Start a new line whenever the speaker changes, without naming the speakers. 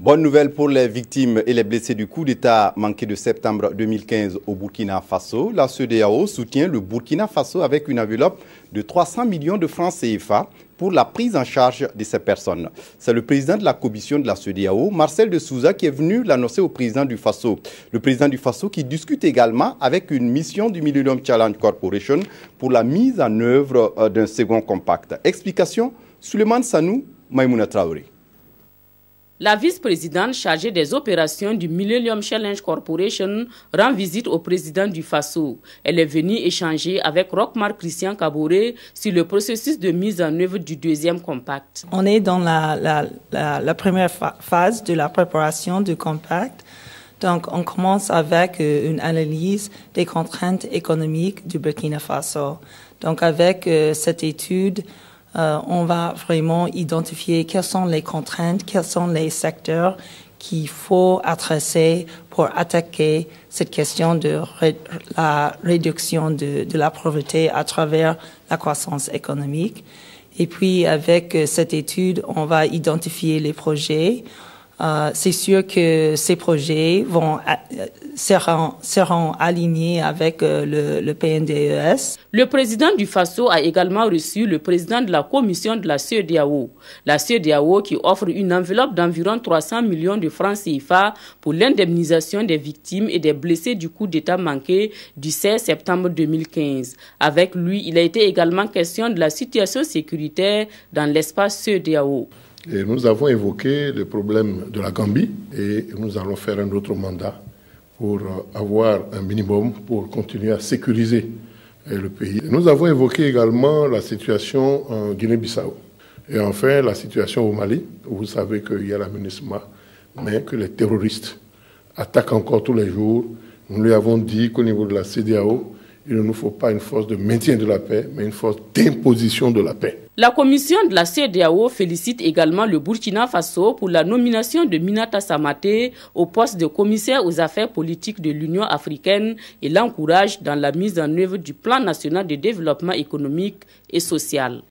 Bonne nouvelle pour les victimes et les blessés du coup d'État manqué de septembre 2015 au Burkina Faso. La CEDEAO soutient le Burkina Faso avec une enveloppe de 300 millions de francs CFA pour la prise en charge de ces personnes. C'est le président de la commission de la CEDEAO, Marcel de Souza, qui est venu l'annoncer au président du Faso. Le président du Faso qui discute également avec une mission du Millennium Challenge Corporation pour la mise en œuvre euh, d'un second compact. Explication, Suleiman Sanou, Maïmouna Traoré.
La vice-présidente chargée des opérations du Millennium Challenge Corporation rend visite au président du FASO. Elle est venue échanger avec Rockmar Christian Caboret sur le processus de mise en œuvre du deuxième compact.
On est dans la, la première phase de la préparation du compact. Donc, on commence avec euh, une analyse des contraintes économiques du Burkina Faso. Donc, avec euh, cette étude, euh, on va vraiment identifier quelles sont les contraintes, quels sont les secteurs qu'il faut adresser pour attaquer cette question de la réduction de, la pauvreté à travers la croissance économique. Et puis avec euh, cette étude, on va identifier les projets, euh, c'est sûr que ces projets vont euh, seront,
alignés avec euh, le, PNDES. Le président du FASO a également reçu le président de la commission de la CEDEAO. La CEDEAO qui offre une enveloppe d'environ 300 millions de francs CFA pour l'indemnisation des victimes et des blessés du coup d'État manqué du 16 septembre 2015. Avec lui, il a été également question de la situation sécuritaire dans l'espace CEDEAO.
Et nous avons évoqué le problème de la Gambie et nous allons faire un autre mandat pour euh, avoir un minimum pour continuer à sécuriser euh, le pays. Nous avons évoqué également la situation en Guinée-Bissau et enfin la situation au Mali. Où vous savez qu'il y a la mais que les terroristes attaquent encore tous les jours. Nous lui avons dit qu'au niveau de la CDAO, il ne nous faut pas une force de maintien de la paix, mais une force d'imposition de la paix.
La commission de la CDAO félicite également le Burkina Faso pour la nomination de Minata Samate au poste de commissaire aux affaires politiques de l'Union africaine et l'encourage dans la mise en œuvre du plan national de développement économique et social.